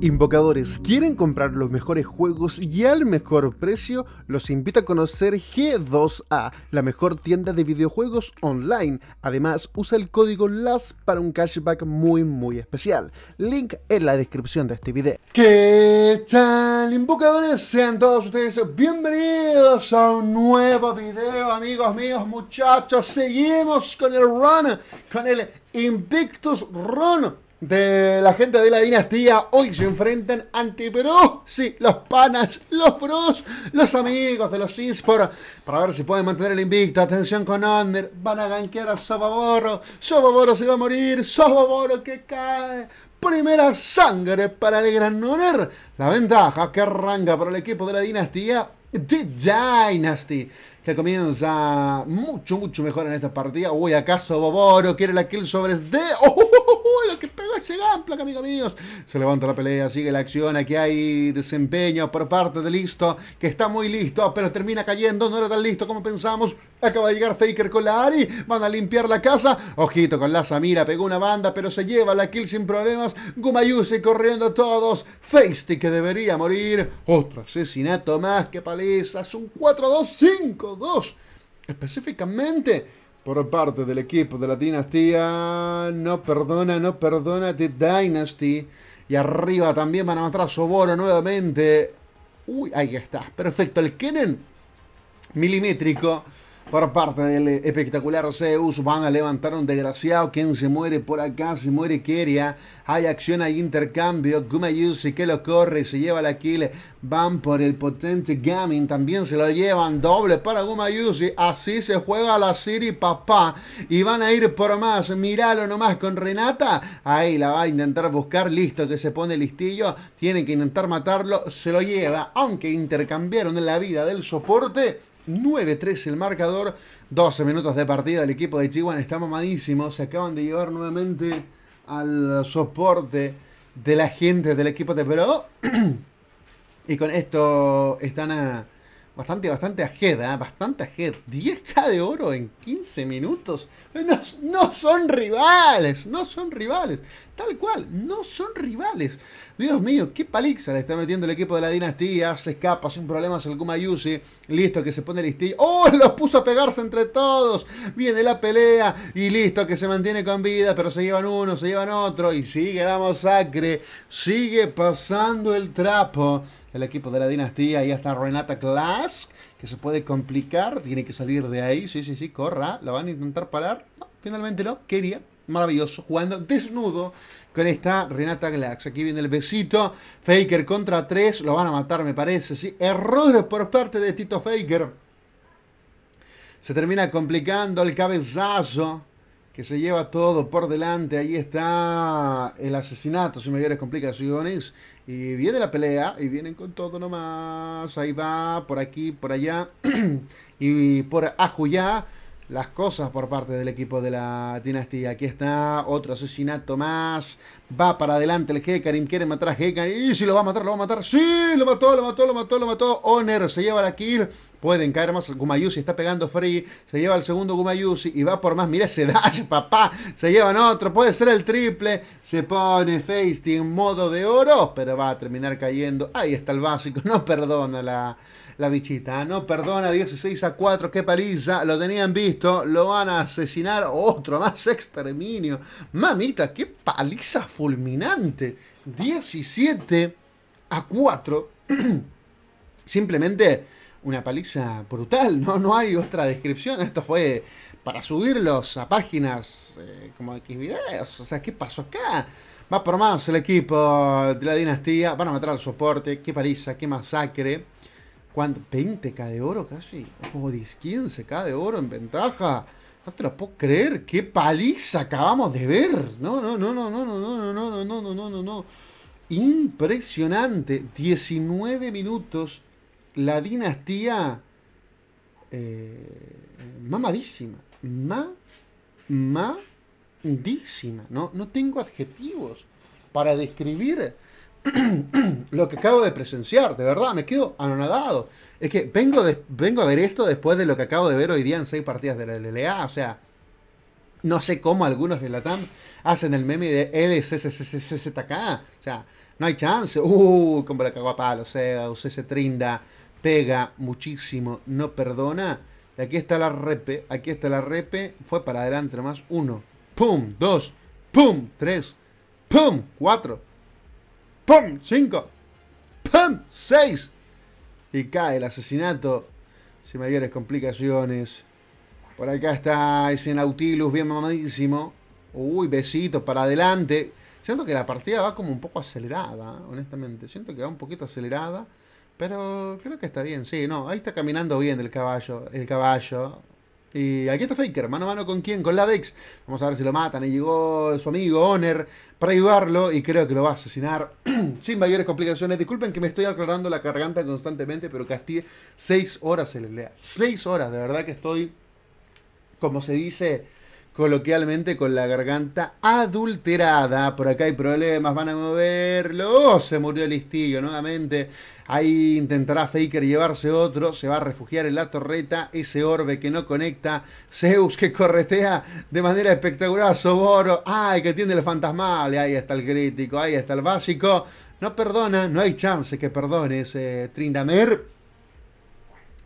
Invocadores, ¿quieren comprar los mejores juegos y al mejor precio? Los invito a conocer G2A, la mejor tienda de videojuegos online. Además, usa el código LAS para un cashback muy muy especial. Link en la descripción de este video. ¿Qué tal, Invocadores? Sean todos ustedes bienvenidos a un nuevo video, amigos míos, muchachos. Seguimos con el run, con el Invictus Run de la gente de la dinastía hoy se enfrentan ante Perú, sí, los panas, los bros, los amigos de los eSports para ver si pueden mantener el invicto. Atención con Under, van a ganquear a Soboboro, Soboboro se va a morir, Soboboro que cae. Primera sangre para el gran honor. La ventaja que arranca para el equipo de la dinastía The Dynasty, que comienza mucho, mucho mejor en esta partida. Uy, acaso Boboro quiere la kill sobre D. ¡Oh, oh, oh, oh, oh se levanta la pelea, sigue la acción. Aquí hay desempeño por parte de Listo, que está muy listo, pero termina cayendo. No era tan listo como pensamos. Acaba de llegar Faker con la Ari. Van a limpiar la casa. Ojito con la Samira. Pegó una banda, pero se lleva la kill sin problemas. Gumayusi corriendo a todos. Feisty que debería morir. Otro asesinato más. Que palizas. Un 4-2, 5-2. Específicamente por parte del equipo de la dinastía. No perdona, no perdona The Dynasty. Y arriba también van a matar a Soboro nuevamente. Uy, ahí está. Perfecto. El Kenen milimétrico por parte del eh, espectacular Zeus. Van a levantar un desgraciado. Quien se muere por acá, se muere Keria. Hay acción, hay intercambio. Gumayusi que lo corre, se lleva la kill. Van por el potente Gaming, También se lo llevan. Doble para Gumayusi. Así se juega la City, papá. Y van a ir por más. Miralo nomás con Renata. Ahí la va a intentar buscar. Listo que se pone listillo. Tiene que intentar matarlo. Se lo lleva. Aunque intercambiaron la vida del soporte. 9-3 el marcador. 12 minutos de partida. El equipo de Chihuahua está mamadísimo. Se acaban de llevar nuevamente al soporte de la gente del equipo de Perú y con esto están a bastante, bastante ajed, ¿eh? bastante ajed. 10k de oro en 15 minutos. no, son rivales, no son rivales. Tal cual, no son rivales. Dios mío, qué paliza le está metiendo el equipo de la dinastía. Se escapa sin problemas el Kumayusi. Listo que se pone listillo. ¡Oh! Los puso a pegarse entre todos. Viene la pelea. Y listo que se mantiene con vida. Pero se llevan uno, se llevan otro. Y sigue la masacre. Sigue pasando el trapo. El equipo de la dinastía. Y hasta Renata Klask Que se puede complicar. Tiene que salir de ahí. Sí, sí, sí. Corra. La van a intentar parar. No, finalmente no. Quería maravilloso jugando desnudo con esta Renata Glax. Aquí viene el besito. Faker contra 3. Lo van a matar, me parece. ¿sí? Errores por parte de Tito Faker. Se termina complicando el cabezazo que se lleva todo por delante. Ahí está el asesinato sin mayores complicaciones. Y viene la pelea y vienen con todo nomás. Ahí va, por aquí, por allá y por ajuyá las cosas por parte del equipo de la dinastía. Aquí está otro asesinato más. Va para adelante el Hecarim. Quiere matar a Hecarim. Y si lo va a matar, lo va a matar. Sí, lo mató, lo mató, lo mató, lo mató. Oner se lleva la kill. Pueden caer más. Gumayusi está pegando free. Se lleva el segundo Gumayusi y va por más. Mira ese dash, papá. Se llevan otro. Puede ser el triple. Se pone Feisty en modo de oro. Pero va a terminar cayendo. Ahí está el básico. No perdona la, la bichita. ¿eh? No perdona. 16 a 4. Qué paliza. Lo tenían visto. Lo van a asesinar. Otro más exterminio. Mamita, qué paliza fulminante. 17 a 4. Simplemente una paliza brutal, ¿no? No hay otra descripción. Esto fue para subirlos a páginas como Xvideos. O sea, ¿qué pasó acá? Va por más el equipo de la dinastía. Van a matar al soporte. Qué paliza, qué masacre. ¿Cuánto? ¿20k de oro casi? O 10, 15k de oro en ventaja. No te lo puedo creer. ¡Qué paliza acabamos de ver! No, no, no, no, no, no, no, no, no, no, no, no, no. Impresionante. 19 minutos la dinastía eh, mamadísima. Ma, ¿no? no tengo adjetivos para describir lo que acabo de presenciar. De verdad, me quedo anonadado. Es que vengo, vengo a ver esto después de lo que acabo de ver hoy día en seis partidas de la LLA. O sea, no sé cómo algunos de la TAM hacen el meme de LCCCZK. O sea, no hay chance. Uh, como la cagó a palo, o sea, UCC Trinda, pega muchísimo, no perdona. Aquí está la repe, aquí está la repe, fue para adelante nomás, uno, pum, dos, pum, tres, pum, cuatro, pum, cinco, pum, seis. Y cae el asesinato, sin mayores complicaciones. Por acá está ese Nautilus bien mamadísimo. Uy, besito para adelante. Siento que la partida va como un poco acelerada, honestamente. Siento que va un poquito acelerada. Pero creo que está bien, sí, no. Ahí está caminando bien el caballo. El caballo. Y aquí está Faker, mano a mano con quién, con la Vex. Vamos a ver si lo matan. Y llegó su amigo Honor para ayudarlo y creo que lo va a asesinar sin mayores complicaciones. Disculpen que me estoy aclarando la garganta constantemente, pero Castille. seis horas se le lea. seis horas, de verdad que estoy, como se dice, coloquialmente con la garganta adulterada. Por acá hay problemas, van a moverlo. Oh, se murió el listillo nuevamente. Ahí intentará Faker llevarse otro. Se va a refugiar en la torreta. Ese orbe que no conecta. Zeus que corretea de manera espectacular. Soboro. Ay, que tiene el fantasmal. Ahí está el crítico. Ahí está el básico. No perdona. No hay chance que perdone ese Trindamer.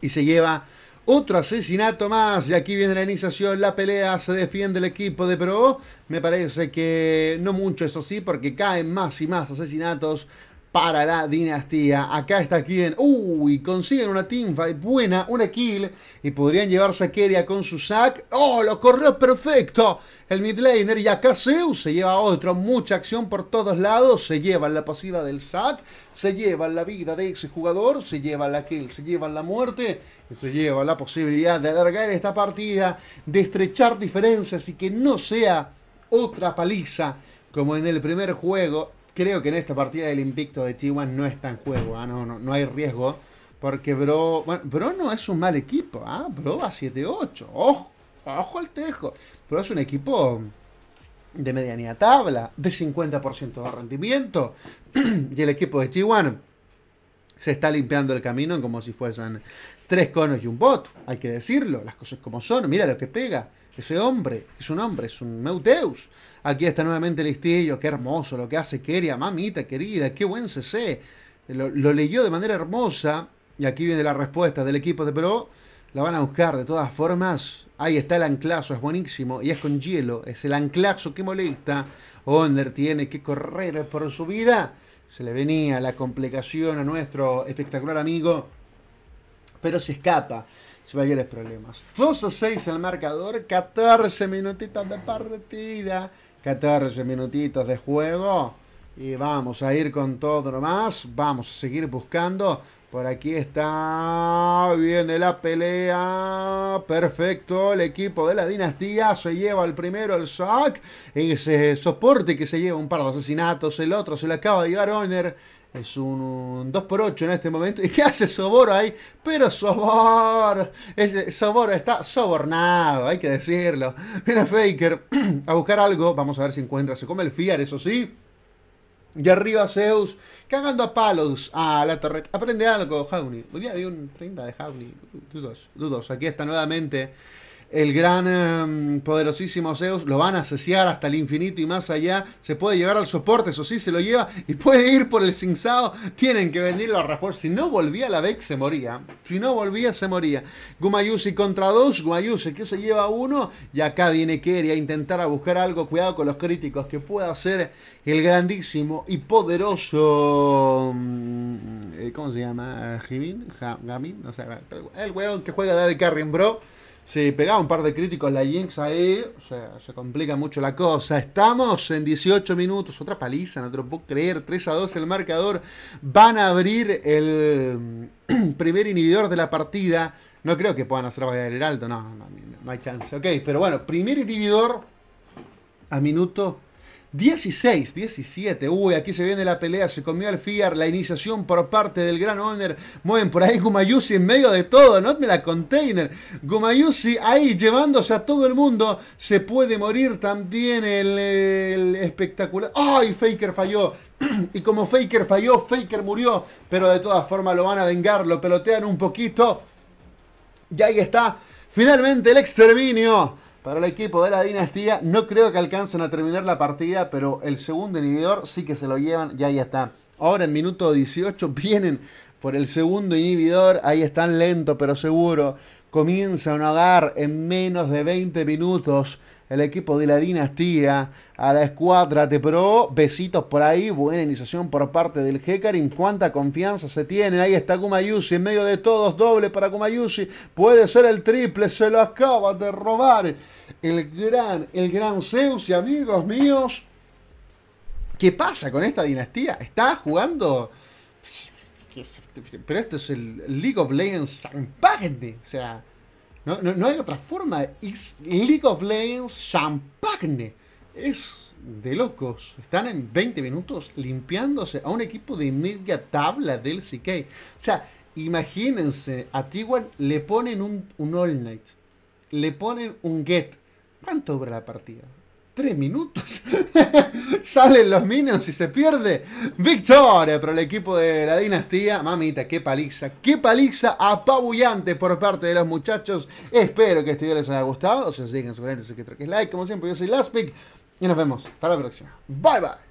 Y se lleva otro asesinato más. Y aquí viene la iniciación. La pelea se defiende el equipo de Pro. Me parece que no mucho, eso sí, porque caen más y más asesinatos para la dinastía. Acá está quien... Uy, consiguen una teamfight buena, una kill. Y podrían llevarse a con su sac... ¡Oh, lo corrió perfecto! El midlaner y acá se lleva otro. Mucha acción por todos lados. Se lleva la pasiva del sac... Se lleva la vida de ex jugador. Se lleva la kill. Se lleva la muerte. Y se lleva la posibilidad de alargar esta partida. De estrechar diferencias y que no sea otra paliza como en el primer juego creo que en esta partida del invicto de Chihuahua no está en juego, ¿ah? no, no, hay riesgo. Porque Bro, bueno, Bro no es un mal equipo, ¿ah? Bro va 7-8, ojo, ojo al tejo. Bro es un equipo de medianía tabla, de 50% de rendimiento. y el equipo de Chihuahua se está limpiando el camino como si fuesen tres conos y un bot, hay que decirlo, las cosas como son, mira lo que pega, ese hombre, es un hombre, es un Meuteus. Aquí está nuevamente Listillo, qué hermoso lo que hace Keria, mamita querida, qué buen CC. Lo, leyó de manera hermosa, y aquí viene la respuesta del equipo de Pro. La van a buscar de todas formas. Ahí está el anclazo, es buenísimo. Y es con hielo, es el anclazo que molesta. Onder tiene que correr por su vida. Se le venía la complicación a nuestro espectacular amigo pero se escapa mayores problemas. 2 a 6 el marcador, 14 minutitos de partida, 14 minutitos de juego. Y vamos a ir con todo nomás. Vamos a seguir buscando. Por aquí está. Viene la pelea. Perfecto. El equipo de la dinastía se lleva el primero, el sack. Ese soporte que se lleva un par de asesinatos. El otro se lo acaba de llevar owner es un 2x8 en este momento. ¿Y qué hace Sobor ahí? Pero Sobor. Eh, Sobor está sobornado, hay que decirlo. mira Faker a buscar algo. Vamos a ver si encuentra. Se come el Fiar, eso sí. Y arriba Zeus, cagando a palos a la torreta. Aprende algo, Jauni. Hoy día había un 30 de Jauni. Dudos, dudos. Aquí está nuevamente el gran em, poderosísimo Zeus lo van a saciar hasta el infinito y más allá. Se puede llevar al soporte, eso sí, se lo lleva y puede ir por el cinzado. Tienen que venir a Rafor. Si no volvía la Beck, se moría. Si no volvía, se moría. Gumayusi contra dos. Gumayusi que se lleva uno. Y acá viene Keri a intentar a buscar algo. Cuidado con los críticos que pueda ser el grandísimo y poderoso. Mm, eh, ¿Cómo se llama? Jamin, no sé. El weón que juega de Carrion Bro. Sí, pegaba un par de críticos la Jinx ahí, o sea, se complica mucho la cosa. Estamos en 18 minutos, otra paliza, no te lo puedo creer. 3 a 2 el marcador. Van a abrir el primer inhibidor de la partida. No creo que puedan hacer bailar el alto, no, no, no, hay chance. Ok, pero bueno, primer inhibidor a minuto 16, 17. Uy, aquí se viene la pelea, se comió el FIAR, la iniciación por parte del gran owner. Mueven por ahí Gumayusi en medio de todo, no me la container. Gumayusi ahí llevándose a todo el mundo. Se puede morir también el, el espectacular. ¡Ay, Faker falló! y como Faker falló, Faker murió. Pero de todas formas lo van a vengar, lo pelotean un poquito. Y ahí está, finalmente el exterminio para el equipo de la dinastía, no creo que alcancen a terminar la partida, pero el segundo inhibidor sí que se lo llevan, ya ahí está. Ahora en minuto 18 vienen por el segundo inhibidor, ahí están lento pero seguro. comienza a hogar en menos de 20 minutos el equipo de la dinastía, a la escuadra de Pro. Besitos por ahí, buena iniciación por parte del Hecarim. Cuánta confianza se tiene Ahí está Kumayushi en medio de todos, doble para Kumayushi. Puede ser el triple, se lo acaba de robar el gran, el gran Zeus y amigos míos. ¿Qué pasa con esta dinastía? Está jugando. Pero esto es el League of Legends O sea. No, no, hay otra forma. League of Legends Champagne. Es de locos. Están en 20 minutos limpiándose a un equipo de media tabla del CK. O sea, imagínense, a t le ponen un, un All Night. Le ponen un Get. ¿Cuánto dura la partida? tres minutos. Salen los minions y se pierde. Victoria para el equipo de la dinastía. Mamita, qué paliza. Qué paliza apabullante por parte de los muchachos. Espero que este video les haya gustado. O sea, sigan, suscríbete like. Como siempre, yo soy Laspic. Y nos vemos. Hasta la próxima. Bye bye.